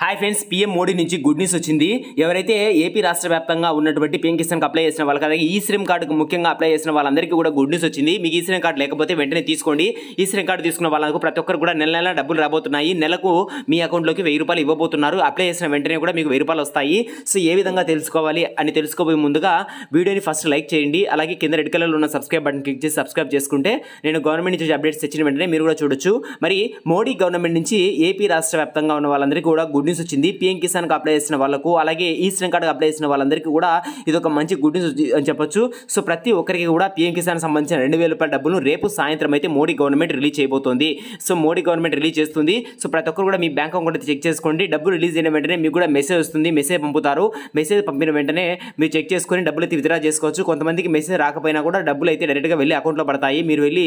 hi friends PM Modi నుంచి good news వచ్చింది ఎవరైతే ఏపీ రాష్ట్ర వ్యాప్తంగా ఉన్నటువంటి పీఎం కిసాన్కి అప్లై చేసిన వాళ్ళకి అలాగే ఈ శ్రీమ్ e కార్డుకు ముఖ్యంగా అప్లై చేసిన వాళ్ళందరికీ కూడా గుడ్ న్యూస్ వచ్చింది మీకు ఈ శ్రీమ్ కార్డు లేకపోతే వెంటనే తీసుకోండి ఈ శ్రీమ్ కార్డు తీసుకున్న వాళ్ళకు ప్రతి ఒక్కరు కూడా నెల నెల డబ్బులు రాబోతున్నాయి నెలకు మీ అకౌంట్లోకి వెయ్యి రూపాయలు ఇవ్వబోతున్నారు అప్లై చేసిన వెంటనే కూడా మీకు వెయ్యి రూపాయలు వస్తాయి సో ఏ విధంగా తెలుసుకోవాలి అని తెలుసుకోబోయే ముందుగా వీడియోని ఫస్ట్ లైక్ చేయండి అలాగే కింద రెడ్ కలర్లో ఉన్న సబ్స్క్రైబ్ బటన్ క్లిక్ చేసి సబ్స్క్రైబ్ చేసుకుంటే నేను గవర్నమెంట్ నుంచి అప్డేట్స్ తెచ్చిన వెంటనే మీరు కూడా చూడొచ్చు మరి మోడీ గవర్నమెంట్ నుంచి ఏపీ రాష్ట్ర వ్యాప్తంగా ఉన్న వాళ్ళందరికీ కూడా గుడ్ గుడ్ న్యూస్ వచ్చింది పిఎం కిసాన్కి అప్లై చేసిన వాళ్ళకు అలాగే ఈ శ్రమ్ కార్డుకి అప్లై చేసిన వాళ్ళందరికీ కూడా ఇది ఒక మంచి గుడ్ న్యూస్ అని చెప్పొచ్చు సో ప్రతి ఒక్కరికి కూడా పిఎం కిసాన్ సంబంధించిన రెండు వేల రూపాయల డబ్బులు రేపు సాయంత్రం అయితే మోడీ గవర్నమెంట్ రిలీజ్ చేయబోతోంది సో మోడీ గవర్నమెంట్ రిలీజ్ చేస్తుంది సో ప్రతి ఒక్కరు కూడా మీ బ్యాంక్ అకౌంట్ చెక్ చేసుకోండి డబ్బులు రిలీజ్ అయిన వెంటనే మీకు కూడా మెసేజ్ వస్తుంది మెసేజ్ పంపుతారు మెసేజ్ పంపిన వెంటనే మీరు చెక్ చేసుకొని డబ్బులు అయితే విత్డ్రా చేసుకోవచ్చు కొంతమందికి మెసేజ్ రాకపోయినా కూడా డబ్బులు అయితే డైరెక్ట్గా వెళ్ళి అకౌంట్లో పడతాయి మీరు వెళ్ళి